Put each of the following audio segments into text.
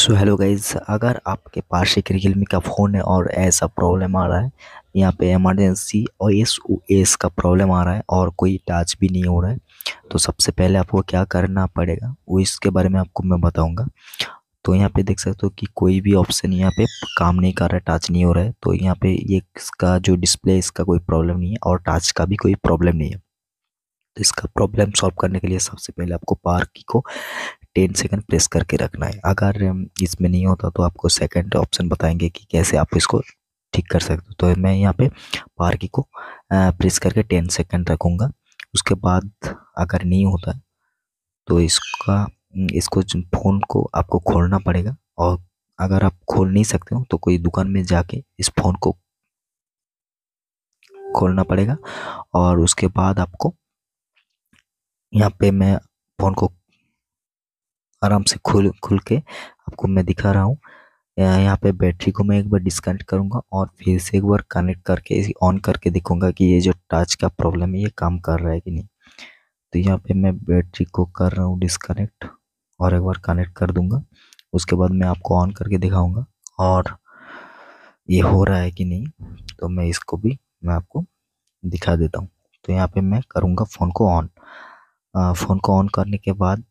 so hello guys अगर आपके पास एक रियलमी का फ़ोन है और ऐसा प्रॉब्लम आ रहा है यहाँ पे एमरजेंसी और एस ओ एस का प्रॉब्लम आ रहा है और कोई टाच भी नहीं हो रहा है तो सबसे पहले आपको क्या करना पड़ेगा वो इसके बारे में आपको मैं बताऊंगा तो यहाँ पे देख सकते हो कि कोई भी ऑप्शन यहाँ पे काम नहीं कर रहा है टच नहीं हो रहा है तो यहाँ पे ये इसका जो डिस्प्ले इसका कोई प्रॉब्लम नहीं है और टच का भी कोई प्रॉब्लम नहीं है तो इसका प्रॉब्लम सॉल्व करने के लिए सबसे पहले आपको पार्क को टेन सेकेंड प्रेस करके रखना है अगर इसमें नहीं होता तो आपको सेकेंड ऑप्शन बताएंगे कि कैसे आप इसको ठीक कर सकते हो तो मैं यहाँ पे पार की को प्रेस करके टेन सेकेंड रखूँगा उसके बाद अगर नहीं होता तो इसका इसको फ़ोन को आपको खोलना पड़ेगा और अगर आप खोल नहीं सकते हो तो कोई दुकान में जाके इस फ़ोन को खोलना पड़ेगा और उसके बाद आपको यहाँ पे मैं फ़ोन को आराम से खुल खुल के आपको मैं दिखा रहा हूँ यहाँ पे बैटरी को मैं एक बार डिस्कनेक्ट करूँगा और फिर से एक बार कनेक्ट करके इसे ऑन करके देखूँगा कि ये जो टच का प्रॉब्लम है ये काम कर रहा है कि नहीं तो यहाँ पे मैं बैटरी को कर रहा हूँ डिस्कनेक्ट और एक बार कनेक्ट कर दूँगा उसके बाद मैं आपको ऑन करके दिखाऊँगा और ये हो रहा है कि नहीं तो मैं इसको भी मैं आपको दिखा देता हूँ तो यहाँ पर मैं करूँगा फ़ोन को ऑन फ़ोन को ऑन करने के बाद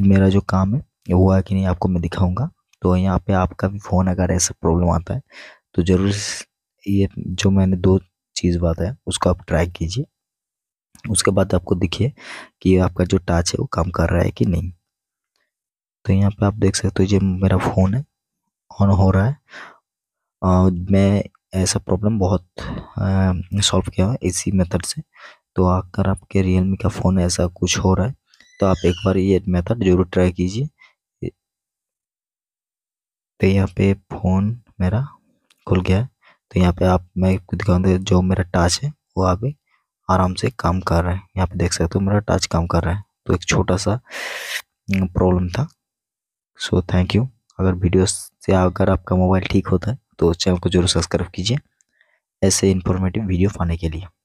मेरा जो काम है हुआ कि नहीं आपको मैं दिखाऊंगा तो यहाँ पे आपका भी फ़ोन अगर ऐसा प्रॉब्लम आता है तो ज़रूर ये जो मैंने दो चीज़ बताया उसको आप ट्राई कीजिए उसके बाद आपको दिखिए कि आपका जो टच है वो काम कर रहा है कि नहीं तो यहाँ पे आप देख सकते हो ये मेरा फ़ोन है ऑन हो रहा है और मैं ऐसा प्रॉब्लम बहुत सॉल्व किया इसी मेथड से तो अगर आपके रियलमी का फ़ोन ऐसा कुछ हो रहा है तो आप एक बार ये मेथड जरूर ट्राई कीजिए तो यहाँ पे फ़ोन मेरा खुल गया है तो यहाँ पे आप मैं दिखाऊँ जो मेरा टच है वो आप आराम से काम कर रहे हैं यहाँ पे देख सकते हो मेरा टच काम कर रहा है तो एक छोटा सा प्रॉब्लम हम्म, था सो थैंक यू अगर वीडियो से अगर आपका मोबाइल ठीक होता है तो चैनल को जरूर सब्सक्राइब कीजिए ऐसे इन्फॉर्मेटिव वीडियो पाने के लिए